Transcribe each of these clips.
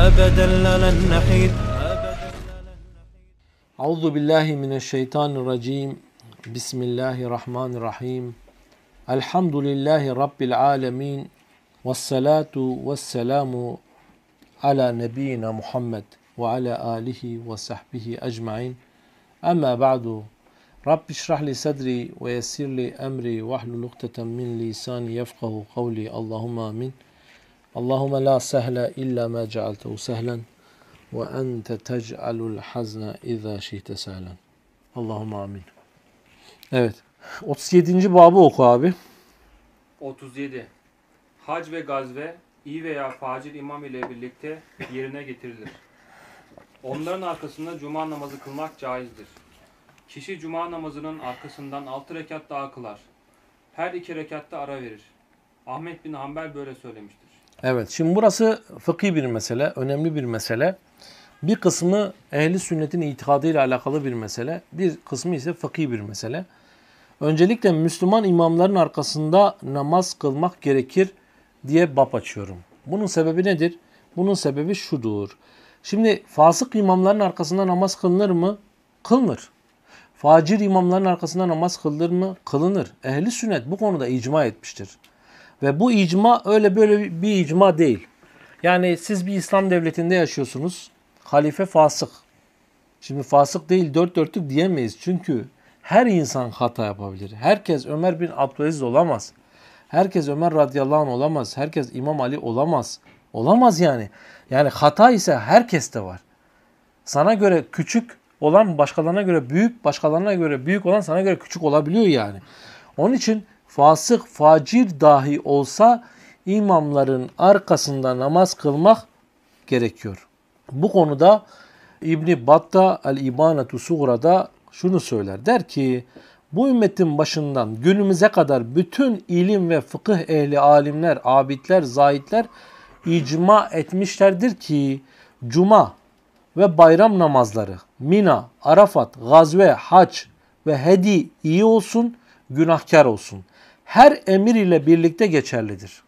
أبدا لن نحيد أعوذ بالله من الشيطان الرجيم بسم الله الرحمن الرحيم الحمد لله رب العالمين والصلاة والسلام على نبينا محمد وعلى آله وصحبه أجمعين أما بعد رب اشرح لي صدري ويسر لي أمري واحلل نقطة من لساني يفقه قولي اللهم آمين Allahümme la sehle illa ma cealtehu sehlen ve ente tec'alul hazne izâ şihte sehlen. Allahümme amin. Evet. 37. babı oku abi. 37. Hac ve gazve iyi veya facir imam ile birlikte yerine getirilir. Onların arkasında cuma namazı kılmak caizdir. Kişi cuma namazının arkasından 6 rekat daha kılar. Her iki rekatta ara verir. Ahmet bin Hanbel böyle söylemiştir. Evet şimdi burası fıkhi bir mesele, önemli bir mesele. Bir kısmı ehli sünnetin ile alakalı bir mesele, bir kısmı ise fıkhi bir mesele. Öncelikle Müslüman imamların arkasında namaz kılmak gerekir diye bap açıyorum. Bunun sebebi nedir? Bunun sebebi şudur. Şimdi fasık imamların arkasında namaz kılınır mı? Kılınır. Facir imamların arkasında namaz kılınır mı? Kılınır. Ehli sünnet bu konuda icma etmiştir. Ve bu icma öyle böyle bir icma değil. Yani siz bir İslam devletinde yaşıyorsunuz. Halife fasık. Şimdi fasık değil dört dörtlük diyemeyiz. Çünkü her insan hata yapabilir. Herkes Ömer bin Abdülaziz olamaz. Herkes Ömer radıyallahu anh olamaz. Herkes İmam Ali olamaz. Olamaz yani. Yani hata ise herkeste var. Sana göre küçük olan başkalarına göre büyük, başkalarına göre büyük olan sana göre küçük olabiliyor yani. Onun için fasık, facir dahi olsa imamların arkasında namaz kılmak gerekiyor. Bu konuda İbni Batta el-İbanetu Suğra'da şunu söyler. Der ki bu ümmetin başından günümüze kadar bütün ilim ve fıkıh ehli alimler, abidler, zahitler icma etmişlerdir ki cuma ve bayram namazları Mina, Arafat, Gazve, Hac ve Hedi iyi olsun, günahkar olsun her emir ile birlikte geçerlidir.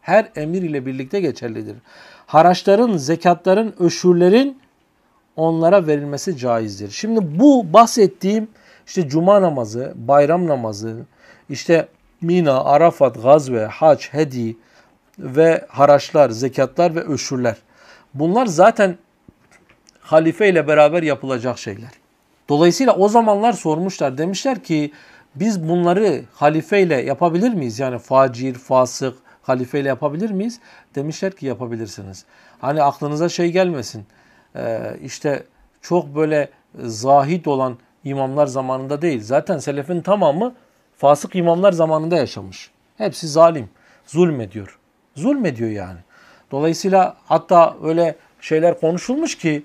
Her emir ile birlikte geçerlidir. Haraçların, zekatların, öşürlerin onlara verilmesi caizdir. Şimdi bu bahsettiğim işte cuma namazı, bayram namazı, işte Mina, Arafat, Gazve, Hac, Hedi ve haraçlar, zekatlar ve öşürler. Bunlar zaten halife ile beraber yapılacak şeyler. Dolayısıyla o zamanlar sormuşlar. Demişler ki biz bunları halifeyle yapabilir miyiz? Yani facir, fasık, halifeyle yapabilir miyiz? Demişler ki yapabilirsiniz. Hani aklınıza şey gelmesin. Ee, işte çok böyle zahid olan imamlar zamanında değil. Zaten selefin tamamı fasık imamlar zamanında yaşamış. Hepsi zalim. Zulmediyor. Zulmediyor yani. Dolayısıyla hatta öyle şeyler konuşulmuş ki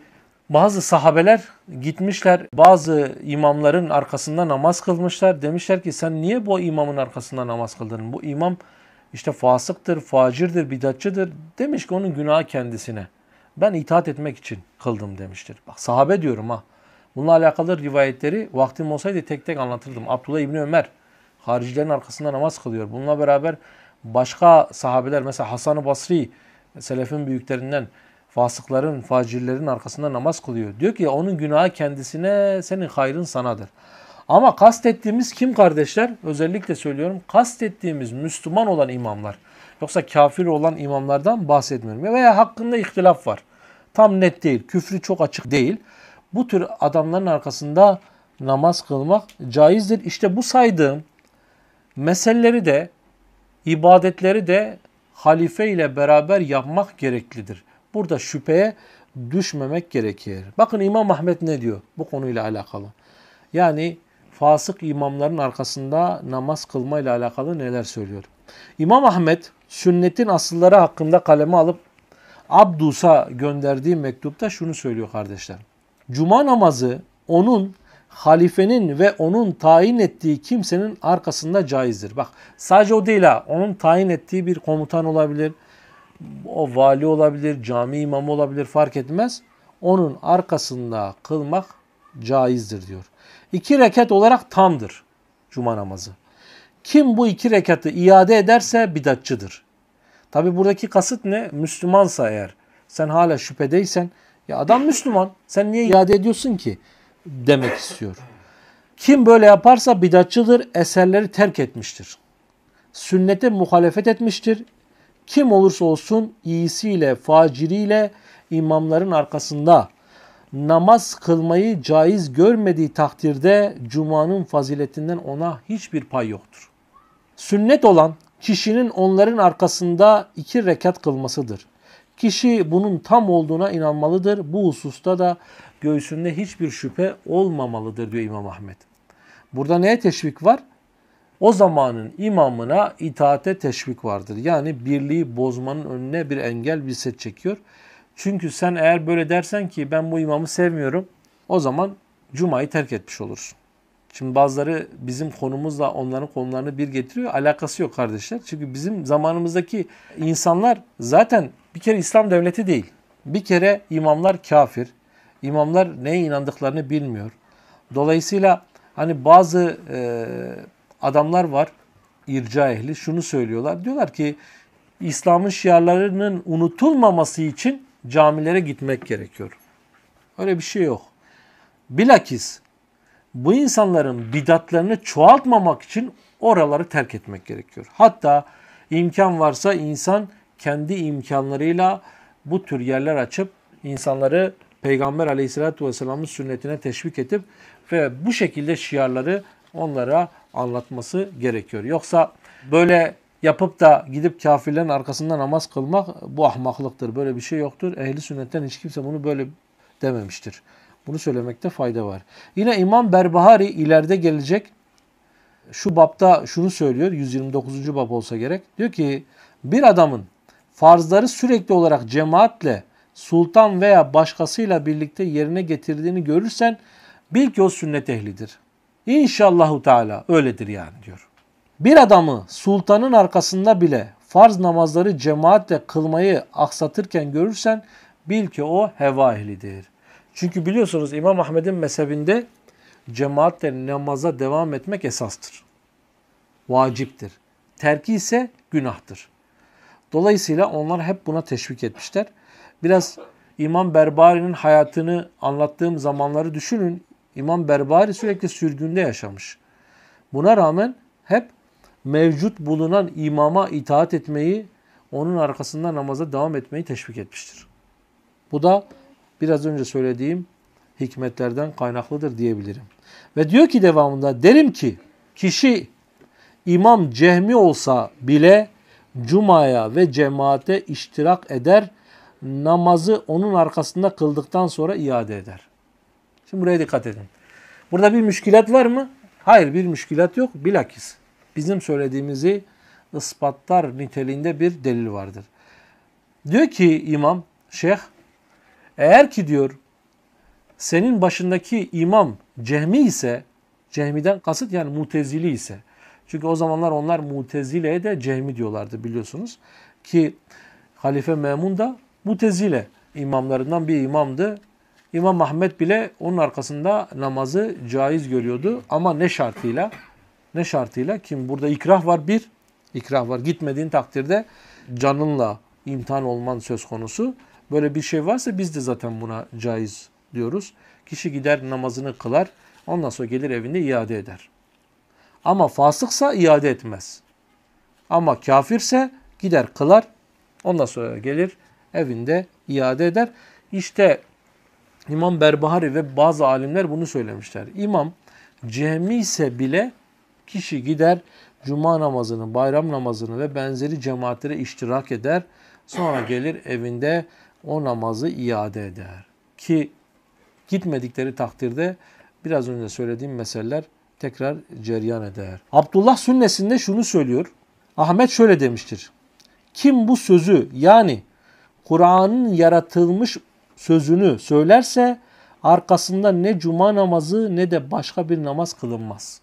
bazı sahabeler gitmişler bazı imamların arkasında namaz kılmışlar. Demişler ki sen niye bu imamın arkasında namaz kıldın? Bu imam işte fasıktır, facirdir, bidatçıdır. Demiş ki onun günahı kendisine. Ben itaat etmek için kıldım demiştir. Bak sahabe diyorum ha. Bununla alakalı rivayetleri vaktim olsaydı tek tek anlatırdım. Abdullah İbni Ömer haricilerin arkasında namaz kılıyor. Bununla beraber başka sahabeler mesela Hasan-ı Basri, Selef'in büyüklerinden fasıkların, facirlerin arkasında namaz kılıyor. Diyor ki onun günahı kendisine, senin hayrın sanadır. Ama kastettiğimiz kim kardeşler? Özellikle söylüyorum kastettiğimiz Müslüman olan imamlar. Yoksa kafir olan imamlardan bahsetmiyorum. Veya hakkında ihtilaf var. Tam net değil. Küfrü çok açık değil. Bu tür adamların arkasında namaz kılmak caizdir. İşte bu saydığım meseleleri de ibadetleri de halife ile beraber yapmak gereklidir. Burada şüpheye düşmemek gerekir. Bakın İmam Ahmet ne diyor bu konuyla alakalı. Yani fasık imamların arkasında namaz kılma ile alakalı neler söylüyor. İmam Ahmet sünnetin asılları hakkında kaleme alıp Abdus'a gönderdiği mektupta şunu söylüyor kardeşler. Cuma namazı onun halifenin ve onun tayin ettiği kimsenin arkasında caizdir. Bak sadece o değil ha. Onun tayin ettiği bir komutan olabilir o vali olabilir, cami imamı olabilir fark etmez. Onun arkasında kılmak caizdir diyor. İki rekat olarak tamdır cuma namazı. Kim bu iki rekatı iade ederse bidatçıdır. Tabi buradaki kasıt ne? Müslümansa eğer. Sen hala şüphedeysen ya adam Müslüman sen niye iade ediyorsun ki demek istiyor. Kim böyle yaparsa bidatçıdır, eserleri terk etmiştir. Sünnete muhalefet etmiştir, kim olursa olsun iyisiyle, faciriyle imamların arkasında namaz kılmayı caiz görmediği takdirde cumanın faziletinden ona hiçbir pay yoktur. Sünnet olan kişinin onların arkasında iki rekat kılmasıdır. Kişi bunun tam olduğuna inanmalıdır. Bu hususta da göğsünde hiçbir şüphe olmamalıdır diyor İmam Ahmet. Burada neye teşvik var? o zamanın imamına itaate teşvik vardır. Yani birliği bozmanın önüne bir engel bir set çekiyor. Çünkü sen eğer böyle dersen ki ben bu imamı sevmiyorum o zaman Cuma'yı terk etmiş olursun. Şimdi bazıları bizim konumuzla onların konularını bir getiriyor. Alakası yok kardeşler. Çünkü bizim zamanımızdaki insanlar zaten bir kere İslam devleti değil. Bir kere imamlar kafir. İmamlar neye inandıklarını bilmiyor. Dolayısıyla hani bazı e, adamlar var irca ehli şunu söylüyorlar. Diyorlar ki İslam'ın şiarlarının unutulmaması için camilere gitmek gerekiyor. Öyle bir şey yok. Bilakis bu insanların bidatlarını çoğaltmamak için oraları terk etmek gerekiyor. Hatta imkan varsa insan kendi imkanlarıyla bu tür yerler açıp insanları Peygamber aleyhissalatü vesselamın sünnetine teşvik edip ve bu şekilde şiarları onlara anlatması gerekiyor. Yoksa böyle yapıp da gidip kafirlerin arkasında namaz kılmak bu ahmaklıktır. Böyle bir şey yoktur. Ehli sünnetten hiç kimse bunu böyle dememiştir. Bunu söylemekte fayda var. Yine İmam Berbahari ileride gelecek şu bapta şunu söylüyor. 129. bab olsa gerek. Diyor ki bir adamın farzları sürekli olarak cemaatle sultan veya başkasıyla birlikte yerine getirdiğini görürsen bil ki o sünnet ehlidir. İnşallahu Teala öyledir yani diyor. Bir adamı sultanın arkasında bile farz namazları cemaatle kılmayı aksatırken görürsen bil ki o heva ehlidir. Çünkü biliyorsunuz İmam Ahmed'in mezhebinde cemaatle namaza devam etmek esastır. Vaciptir. Terki ise günahtır. Dolayısıyla onlar hep buna teşvik etmişler. Biraz İmam Berbari'nin hayatını anlattığım zamanları düşünün. İmam Berbari sürekli sürgünde yaşamış. Buna rağmen hep mevcut bulunan imama itaat etmeyi, onun arkasında namaza devam etmeyi teşvik etmiştir. Bu da biraz önce söylediğim hikmetlerden kaynaklıdır diyebilirim. Ve diyor ki devamında derim ki kişi imam cehmi olsa bile cumaya ve cemaate iştirak eder, namazı onun arkasında kıldıktan sonra iade eder. Şimdi buraya dikkat edin. Burada bir müşkilat var mı? Hayır bir müşkilat yok. Bilakis bizim söylediğimizi ispatlar niteliğinde bir delil vardır. Diyor ki imam, şeyh, eğer ki diyor senin başındaki imam cehmi ise, cehmiden kasıt yani mutezili ise. Çünkü o zamanlar onlar mutezileye de cehmi diyorlardı biliyorsunuz. Ki Halife Memun da mutezile imamlarından bir imamdı. İmam Ahmet bile onun arkasında namazı caiz görüyordu. Ama ne şartıyla? Ne şartıyla? Kim burada ikrah var bir, ikrah var. Gitmediğin takdirde canınla imtihan olman söz konusu. Böyle bir şey varsa biz de zaten buna caiz diyoruz. Kişi gider namazını kılar. Ondan sonra gelir evinde iade eder. Ama fasıksa iade etmez. Ama kafirse gider kılar. Ondan sonra gelir evinde iade eder. İşte İmam Berbahari ve bazı alimler bunu söylemişler. İmam Cehmi ise bile kişi gider cuma namazını, bayram namazını ve benzeri cemaatlere iştirak eder. Sonra gelir evinde o namazı iade eder. Ki gitmedikleri takdirde biraz önce söylediğim meseleler tekrar ceryan eder. Abdullah sünnesinde şunu söylüyor. Ahmet şöyle demiştir. Kim bu sözü yani Kur'an'ın yaratılmış sözünü söylerse arkasında ne cuma namazı ne de başka bir namaz kılınmaz.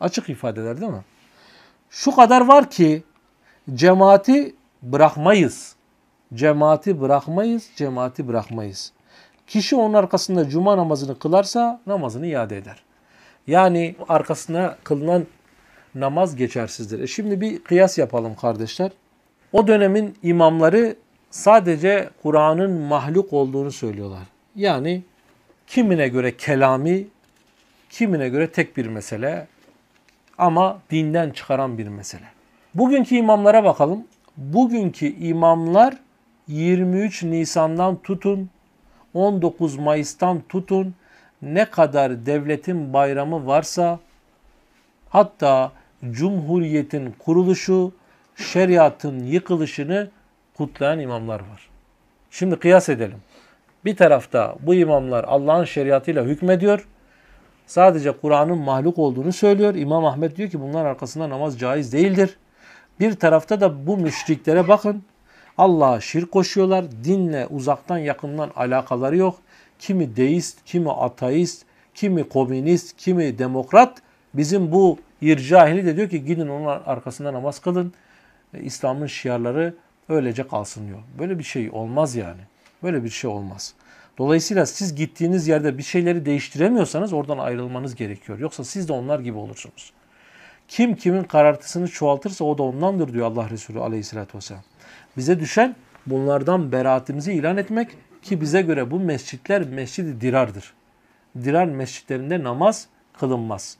Açık ifadeler değil mi? Şu kadar var ki cemaati bırakmayız. Cemaati bırakmayız, cemaati bırakmayız. Kişi onun arkasında cuma namazını kılarsa namazını iade eder. Yani arkasına kılınan namaz geçersizdir. E şimdi bir kıyas yapalım kardeşler. O dönemin imamları sadece Kur'an'ın mahluk olduğunu söylüyorlar. Yani kimine göre kelami, kimine göre tek bir mesele ama dinden çıkaran bir mesele. Bugünkü imamlara bakalım. Bugünkü imamlar 23 Nisan'dan tutun, 19 Mayıs'tan tutun ne kadar devletin bayramı varsa hatta cumhuriyetin kuruluşu, şeriatın yıkılışını kutlayan imamlar var. Şimdi kıyas edelim. Bir tarafta bu imamlar Allah'ın şeriatıyla hükmediyor. Sadece Kur'an'ın mahluk olduğunu söylüyor. İmam Ahmet diyor ki bunlar arkasında namaz caiz değildir. Bir tarafta da bu müşriklere bakın. Allah'a şirk koşuyorlar. Dinle uzaktan yakından alakaları yok. Kimi deist, kimi ateist, kimi komünist, kimi demokrat. Bizim bu ircahili de diyor ki gidin onun arkasında namaz kılın. E, İslam'ın şiarları öylece kalsın diyor. Böyle bir şey olmaz yani. Böyle bir şey olmaz. Dolayısıyla siz gittiğiniz yerde bir şeyleri değiştiremiyorsanız oradan ayrılmanız gerekiyor. Yoksa siz de onlar gibi olursunuz. Kim kimin karartısını çoğaltırsa o da ondandır diyor Allah Resulü aleyhissalatü vesselam. Bize düşen bunlardan beraatimizi ilan etmek ki bize göre bu mescitler mescidi dirardır. Dirar mescitlerinde namaz kılınmaz.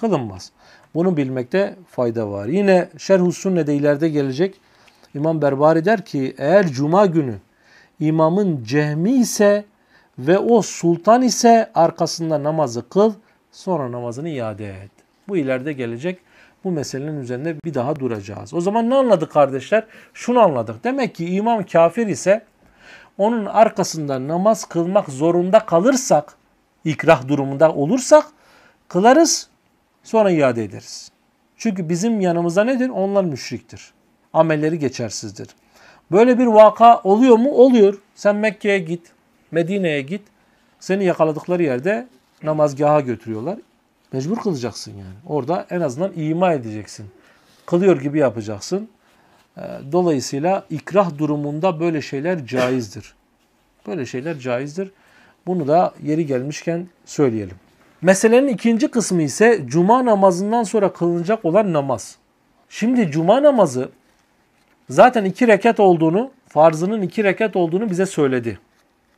Kılınmaz. Bunu bilmekte fayda var. Yine Şerhus Sünne'de ileride gelecek İmam Berbari der ki eğer cuma günü imamın cehmi ise ve o sultan ise arkasında namazı kıl sonra namazını iade et. Bu ileride gelecek bu meselenin üzerinde bir daha duracağız. O zaman ne anladık kardeşler? Şunu anladık. Demek ki imam kafir ise onun arkasında namaz kılmak zorunda kalırsak, ikrah durumunda olursak kılarız sonra iade ederiz. Çünkü bizim yanımıza nedir? Onlar müşriktir amelleri geçersizdir. Böyle bir vaka oluyor mu? Oluyor. Sen Mekke'ye git, Medine'ye git. Seni yakaladıkları yerde namazgaha götürüyorlar. Mecbur kılacaksın yani. Orada en azından ima edeceksin. Kılıyor gibi yapacaksın. Ee, dolayısıyla ikrah durumunda böyle şeyler caizdir. Böyle şeyler caizdir. Bunu da yeri gelmişken söyleyelim. Meselenin ikinci kısmı ise cuma namazından sonra kılınacak olan namaz. Şimdi cuma namazı zaten iki rekat olduğunu, farzının iki rekat olduğunu bize söyledi.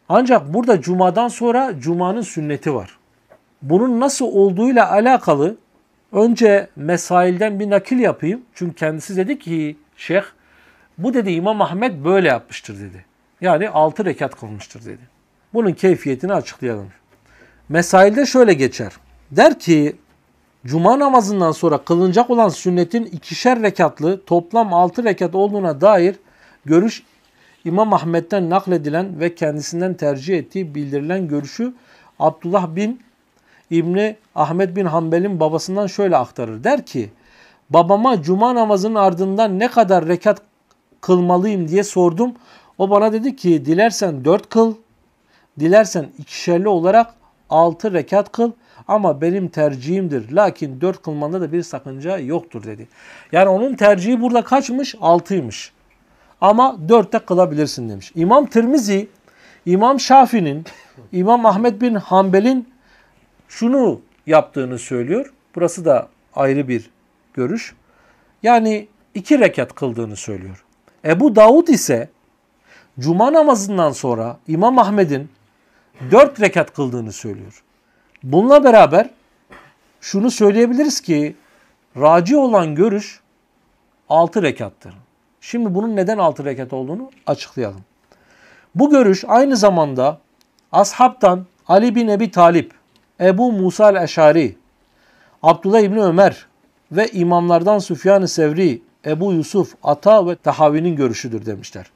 Ancak burada cumadan sonra cumanın sünneti var. Bunun nasıl olduğuyla alakalı önce mesailden bir nakil yapayım. Çünkü kendisi dedi ki şeyh bu dedi İmam Ahmet böyle yapmıştır dedi. Yani altı rekat kılmıştır dedi. Bunun keyfiyetini açıklayalım. Mesailde şöyle geçer. Der ki cuma namazından sonra kılınacak olan sünnetin ikişer rekatlı toplam altı rekat olduğuna dair görüş İmam Ahmet'ten nakledilen ve kendisinden tercih ettiği bildirilen görüşü Abdullah bin İbni Ahmet bin Hanbel'in babasından şöyle aktarır. Der ki babama cuma namazının ardından ne kadar rekat kılmalıyım diye sordum. O bana dedi ki dilersen dört kıl, dilersen ikişerli olarak altı rekat kıl ama benim tercihimdir. Lakin dört kılmanda da bir sakınca yoktur dedi. Yani onun tercihi burada kaçmış? Altıymış. Ama dörtte kılabilirsin demiş. İmam Tirmizi, İmam Şafi'nin, İmam Ahmet bin Hanbel'in şunu yaptığını söylüyor. Burası da ayrı bir görüş. Yani iki rekat kıldığını söylüyor. Ebu Davud ise cuma namazından sonra İmam Ahmet'in dört rekat kıldığını söylüyor. Bununla beraber şunu söyleyebiliriz ki raci olan görüş 6 rekattır. Şimdi bunun neden 6 rekat olduğunu açıklayalım. Bu görüş aynı zamanda ashabtan Ali bin Ebi Talip, Ebu Musa el-Eşari, Abdullah İbni Ömer ve imamlardan Süfyan-ı Sevri, Ebu Yusuf, Ata ve Tahavi'nin görüşüdür demişler.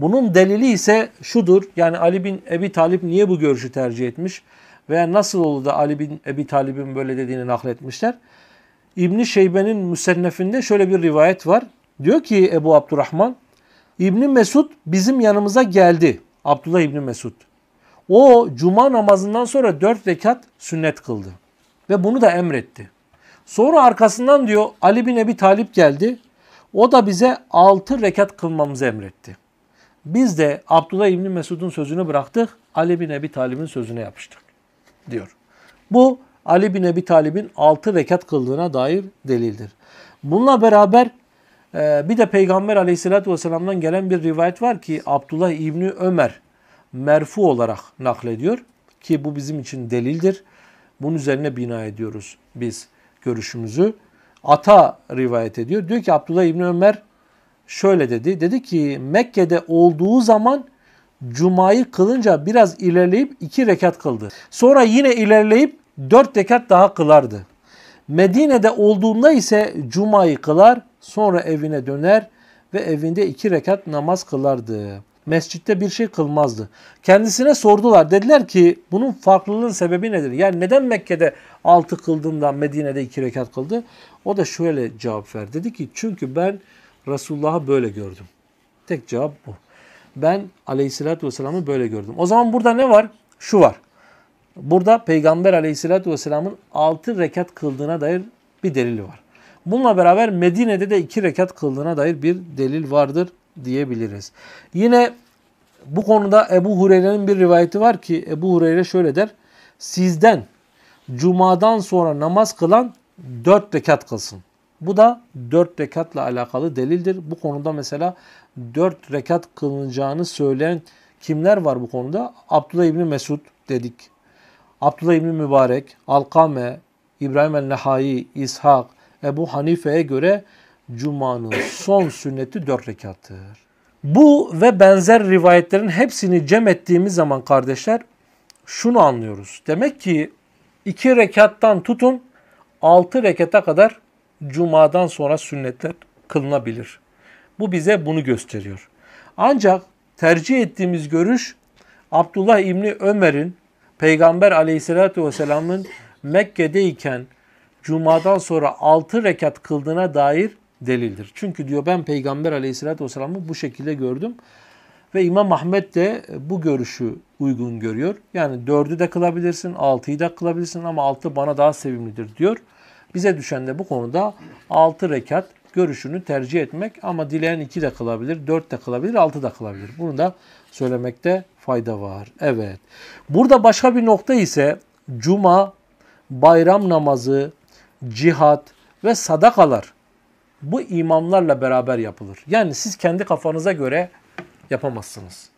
Bunun delili ise şudur. Yani Ali bin Ebi Talip niye bu görüşü tercih etmiş? Veya nasıl oldu da Ali bin Ebi Talib'in böyle dediğini nakletmişler. İbni Şeybe'nin müsennefinde şöyle bir rivayet var. Diyor ki Ebu Abdurrahman, İbni Mesud bizim yanımıza geldi. Abdullah İbni Mesud. O cuma namazından sonra dört rekat sünnet kıldı. Ve bunu da emretti. Sonra arkasından diyor Ali bin Ebi Talip geldi. O da bize altı rekat kılmamızı emretti. Biz de Abdullah İbni Mesud'un sözünü bıraktık. Ali bin Ebi Talib'in sözüne yapıştık diyor. Bu Ali bin Ebi Talib'in 6 rekat kıldığına dair delildir. Bununla beraber e, bir de Peygamber aleyhissalatü vesselam'dan gelen bir rivayet var ki Abdullah İbni Ömer merfu olarak naklediyor ki bu bizim için delildir. Bunun üzerine bina ediyoruz biz görüşümüzü. Ata rivayet ediyor. Diyor ki Abdullah İbni Ömer şöyle dedi. Dedi ki Mekke'de olduğu zaman cumayı kılınca biraz ilerleyip iki rekat kıldı. Sonra yine ilerleyip dört rekat daha kılardı. Medine'de olduğunda ise cumayı kılar, sonra evine döner ve evinde iki rekat namaz kılardı. Mescitte bir şey kılmazdı. Kendisine sordular. Dediler ki bunun farklılığın sebebi nedir? Yani neden Mekke'de altı kıldığında Medine'de iki rekat kıldı? O da şöyle cevap verdi. Dedi ki çünkü ben Resulullah'ı böyle gördüm. Tek cevap bu. Ben aleyhissalatü vesselam'ı böyle gördüm. O zaman burada ne var? Şu var. Burada Peygamber aleyhissalatü vesselamın 6 rekat kıldığına dair bir delil var. Bununla beraber Medine'de de 2 rekat kıldığına dair bir delil vardır diyebiliriz. Yine bu konuda Ebu Hureyre'nin bir rivayeti var ki Ebu Hureyre şöyle der. Sizden cumadan sonra namaz kılan 4 rekat kılsın. Bu da dört rekatla alakalı delildir. Bu konuda mesela dört rekat kılınacağını söyleyen kimler var bu konuda? Abdullah İbni Mesud dedik. Abdullah İbni Mübarek, Alkame, İbrahim el-Nehai, İshak, Ebu Hanife'ye göre Cuma'nın son sünneti dört rekattır. Bu ve benzer rivayetlerin hepsini cem ettiğimiz zaman kardeşler şunu anlıyoruz. Demek ki iki rekattan tutun altı rekata kadar cumadan sonra sünnetler kılınabilir. Bu bize bunu gösteriyor. Ancak tercih ettiğimiz görüş Abdullah İbni Ömer'in Peygamber aleyhissalatü vesselamın Mekke'deyken Cuma'dan sonra 6 rekat kıldığına dair delildir. Çünkü diyor ben Peygamber aleyhissalatü vesselamı bu şekilde gördüm. Ve İmam Ahmet de bu görüşü uygun görüyor. Yani 4'ü de kılabilirsin, 6'yı da kılabilirsin ama 6 bana daha sevimlidir diyor. Bize düşen de bu konuda 6 rekat görüşünü tercih etmek ama dileyen 2 de kılabilir, 4 de kılabilir, 6 da kılabilir. Bunu da söylemekte fayda var. Evet. Burada başka bir nokta ise cuma, bayram namazı, cihat ve sadakalar bu imamlarla beraber yapılır. Yani siz kendi kafanıza göre yapamazsınız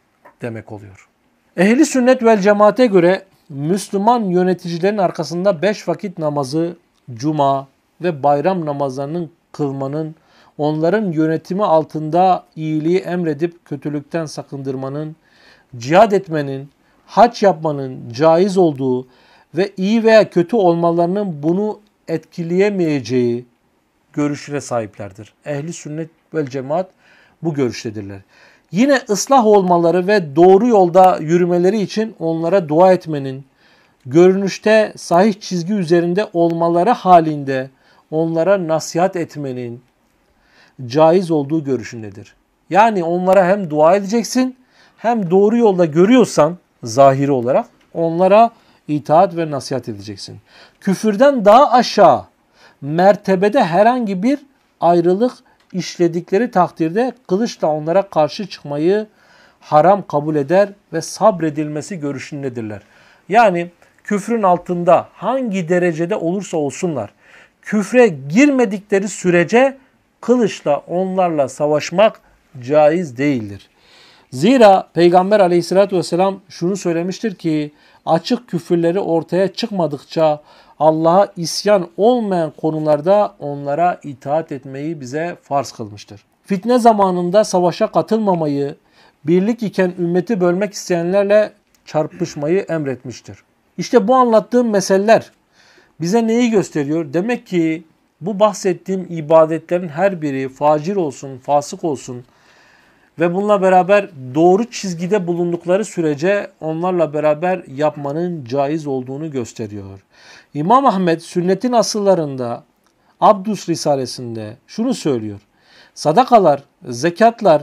demek oluyor. Ehli sünnet vel cemaate göre Müslüman yöneticilerin arkasında beş vakit namazı, cuma ve bayram namazlarının kılmanın, onların yönetimi altında iyiliği emredip kötülükten sakındırmanın, cihad etmenin, haç yapmanın caiz olduğu ve iyi veya kötü olmalarının bunu etkileyemeyeceği görüşüne sahiplerdir. Ehli sünnet vel cemaat bu görüştedirler. Yine ıslah olmaları ve doğru yolda yürümeleri için onlara dua etmenin, görünüşte sahih çizgi üzerinde olmaları halinde onlara nasihat etmenin caiz olduğu görüşündedir. Yani onlara hem dua edeceksin hem doğru yolda görüyorsan zahiri olarak onlara itaat ve nasihat edeceksin. Küfürden daha aşağı mertebede herhangi bir ayrılık işledikleri takdirde kılıçla onlara karşı çıkmayı haram kabul eder ve sabredilmesi görüşündedirler. Yani küfrün altında hangi derecede olursa olsunlar küfre girmedikleri sürece kılıçla onlarla savaşmak caiz değildir. Zira Peygamber aleyhissalatü vesselam şunu söylemiştir ki açık küfürleri ortaya çıkmadıkça Allah'a isyan olmayan konularda onlara itaat etmeyi bize farz kılmıştır. Fitne zamanında savaşa katılmamayı, birlik iken ümmeti bölmek isteyenlerle çarpışmayı emretmiştir. İşte bu anlattığım meseleler bize neyi gösteriyor? Demek ki bu bahsettiğim ibadetlerin her biri facir olsun, fasık olsun ve bununla beraber doğru çizgide bulundukları sürece onlarla beraber yapmanın caiz olduğunu gösteriyor. İmam Ahmet sünnetin asıllarında Abdus Risalesi'nde şunu söylüyor. Sadakalar, zekatlar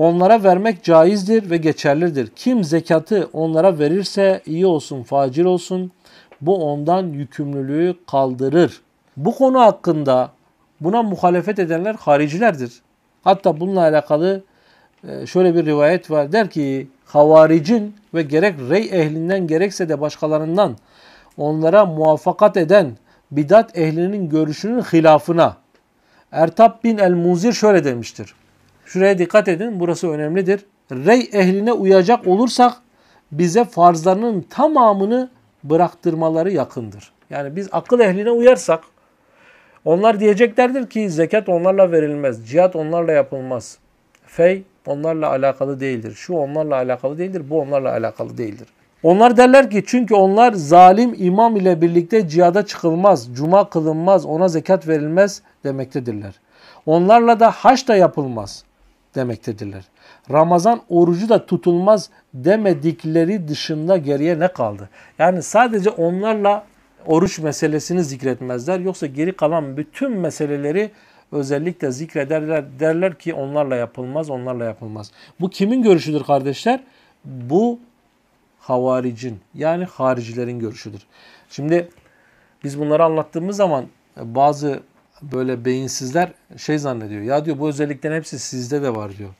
onlara vermek caizdir ve geçerlidir. Kim zekatı onlara verirse iyi olsun, facir olsun. Bu ondan yükümlülüğü kaldırır. Bu konu hakkında buna muhalefet edenler haricilerdir. Hatta bununla alakalı e, şöyle bir rivayet var. Der ki havaricin ve gerek rey ehlinden gerekse de başkalarından onlara muvaffakat eden bidat ehlinin görüşünün hilafına Ertab bin el-Muzir şöyle demiştir. Şuraya dikkat edin. Burası önemlidir. Rey ehline uyacak olursak bize farzlarının tamamını bıraktırmaları yakındır. Yani biz akıl ehline uyarsak onlar diyeceklerdir ki zekat onlarla verilmez. Cihat onlarla yapılmaz. Fey onlarla alakalı değildir. Şu onlarla alakalı değildir. Bu onlarla alakalı değildir. Onlar derler ki çünkü onlar zalim imam ile birlikte cihada çıkılmaz, cuma kılınmaz, ona zekat verilmez demektedirler. Onlarla da haç da yapılmaz demektedirler. Ramazan orucu da tutulmaz demedikleri dışında geriye ne kaldı? Yani sadece onlarla oruç meselesini zikretmezler. Yoksa geri kalan bütün meseleleri özellikle zikrederler. Derler ki onlarla yapılmaz, onlarla yapılmaz. Bu kimin görüşüdür kardeşler? Bu havaricin yani haricilerin görüşüdür. Şimdi biz bunları anlattığımız zaman bazı böyle beyinsizler şey zannediyor. Ya diyor bu özelliklerin hepsi sizde de var diyor.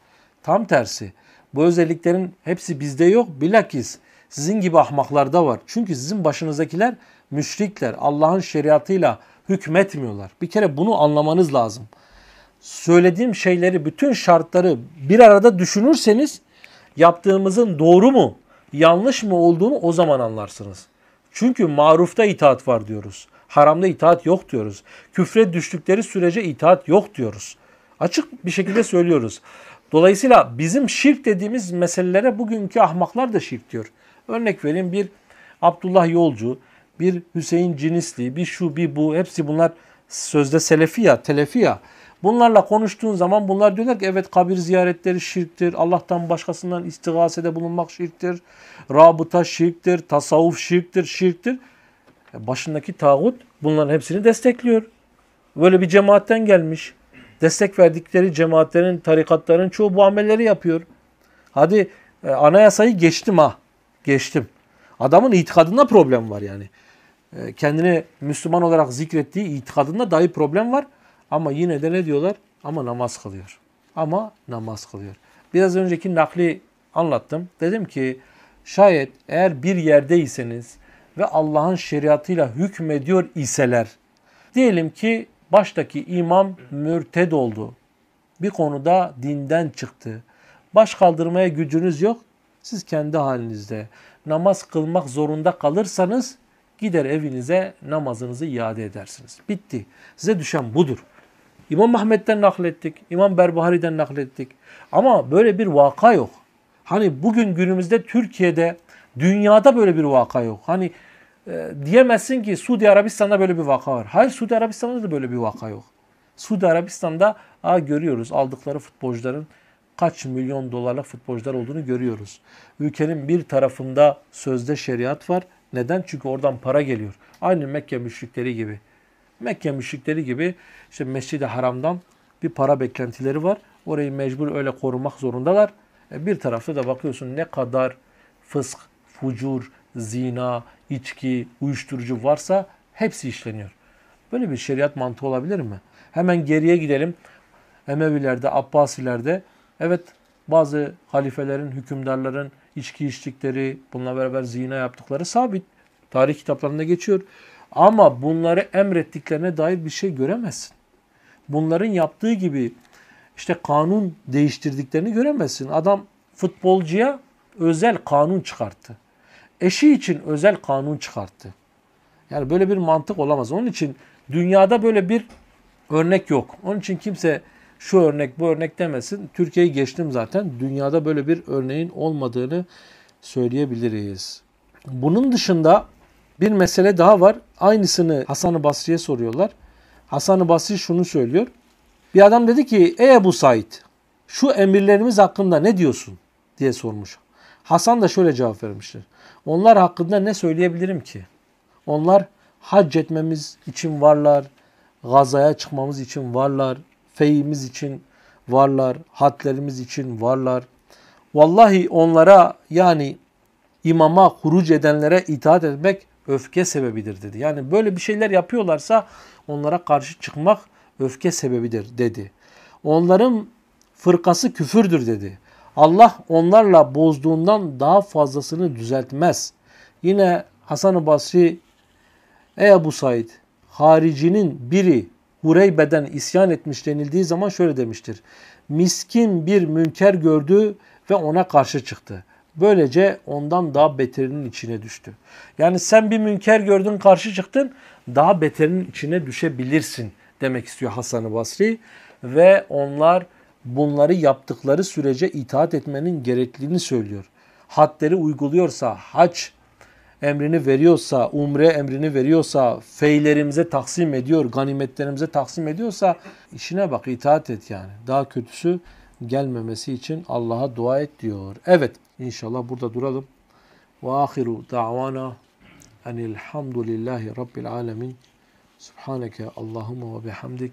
Tam tersi. Bu özelliklerin hepsi bizde yok. Bilakis sizin gibi ahmaklarda var. Çünkü sizin başınızdakiler müşrikler. Allah'ın şeriatıyla hükmetmiyorlar. Bir kere bunu anlamanız lazım. Söylediğim şeyleri, bütün şartları bir arada düşünürseniz yaptığımızın doğru mu, yanlış mı olduğunu o zaman anlarsınız. Çünkü marufta itaat var diyoruz. Haramda itaat yok diyoruz. Küfre düştükleri sürece itaat yok diyoruz. Açık bir şekilde söylüyoruz. Dolayısıyla bizim şirk dediğimiz meselelere bugünkü ahmaklar da şirk diyor. Örnek vereyim bir Abdullah Yolcu, bir Hüseyin Cinisli, bir şu bir bu hepsi bunlar sözde selefi ya, telefi ya. Bunlarla konuştuğun zaman bunlar diyorlar ki evet kabir ziyaretleri şirktir. Allah'tan başkasından istigasede bulunmak şirktir. Rabıta şirktir, tasavvuf şirktir, şirktir. Başındaki tağut bunların hepsini destekliyor. Böyle bir cemaatten gelmiş. Destek verdikleri cemaatlerin, tarikatların çoğu bu amelleri yapıyor. Hadi e, anayasayı geçtim ha. Geçtim. Adamın itikadında problem var yani. E, kendini Müslüman olarak zikrettiği itikadında dahi problem var. Ama yine de ne diyorlar? Ama namaz kılıyor. Ama namaz kılıyor. Biraz önceki nakli anlattım. Dedim ki şayet eğer bir yerdeyseniz ve Allah'ın şeriatıyla hükmediyor iseler. Diyelim ki baştaki imam mürted oldu. Bir konuda dinden çıktı. Baş kaldırmaya gücünüz yok. Siz kendi halinizde namaz kılmak zorunda kalırsanız gider evinize namazınızı iade edersiniz. Bitti. Size düşen budur. İmam Ahmet'ten naklettik. İmam Berbahari'den naklettik. Ama böyle bir vaka yok. Hani bugün günümüzde Türkiye'de Dünyada böyle bir vaka yok. Hani e, diyemezsin ki Suudi Arabistan'da böyle bir vaka var. Hayır Suudi Arabistan'da da böyle bir vaka yok. Suudi Arabistan'da a, görüyoruz aldıkları futbolcuların kaç milyon dolarlık futbolcular olduğunu görüyoruz. Ülkenin bir tarafında sözde şeriat var. Neden? Çünkü oradan para geliyor. Aynı Mekke müşrikleri gibi. Mekke müşrikleri gibi işte Mescid-i Haram'dan bir para beklentileri var. Orayı mecbur öyle korumak zorundalar. E, bir tarafta da bakıyorsun ne kadar fısk, fucur, zina, içki, uyuşturucu varsa hepsi işleniyor. Böyle bir şeriat mantığı olabilir mi? Hemen geriye gidelim. Emevilerde, Abbasilerde evet bazı halifelerin, hükümdarların içki içtikleri, bununla beraber zina yaptıkları sabit. Tarih kitaplarında geçiyor. Ama bunları emrettiklerine dair bir şey göremezsin. Bunların yaptığı gibi işte kanun değiştirdiklerini göremezsin. Adam futbolcuya özel kanun çıkarttı eşi için özel kanun çıkarttı. Yani böyle bir mantık olamaz. Onun için dünyada böyle bir örnek yok. Onun için kimse şu örnek bu örnek demesin. Türkiye'yi geçtim zaten. Dünyada böyle bir örneğin olmadığını söyleyebiliriz. Bunun dışında bir mesele daha var. Aynısını Hasan-ı Basri'ye soruyorlar. Hasan-ı Basri şunu söylüyor. Bir adam dedi ki ey Ebu Said şu emirlerimiz hakkında ne diyorsun diye sormuş. Hasan da şöyle cevap vermiştir. Onlar hakkında ne söyleyebilirim ki? Onlar hac etmemiz için varlar, gazaya çıkmamız için varlar, feyimiz için varlar, hatlerimiz için varlar. Vallahi onlara yani imama huruc edenlere itaat etmek öfke sebebidir dedi. Yani böyle bir şeyler yapıyorlarsa onlara karşı çıkmak öfke sebebidir dedi. Onların fırkası küfürdür dedi. Allah onlarla bozduğundan daha fazlasını düzeltmez. Yine Hasan-ı Basri Ey Ebu Said haricinin biri Hureybe'den isyan etmiş denildiği zaman şöyle demiştir. Miskin bir münker gördü ve ona karşı çıktı. Böylece ondan daha beterinin içine düştü. Yani sen bir münker gördün karşı çıktın daha beterinin içine düşebilirsin demek istiyor Hasan-ı Basri. Ve onlar bunları yaptıkları sürece itaat etmenin gerekliliğini söylüyor. Hadleri uyguluyorsa, hac emrini veriyorsa, umre emrini veriyorsa, feylerimize taksim ediyor, ganimetlerimize taksim ediyorsa işine bak itaat et yani. Daha kötüsü gelmemesi için Allah'a dua et diyor. Evet inşallah burada duralım. Ve ahiru davana enilhamdülillahi rabbil alemin. Subhaneke Allahumma ve bihamdik.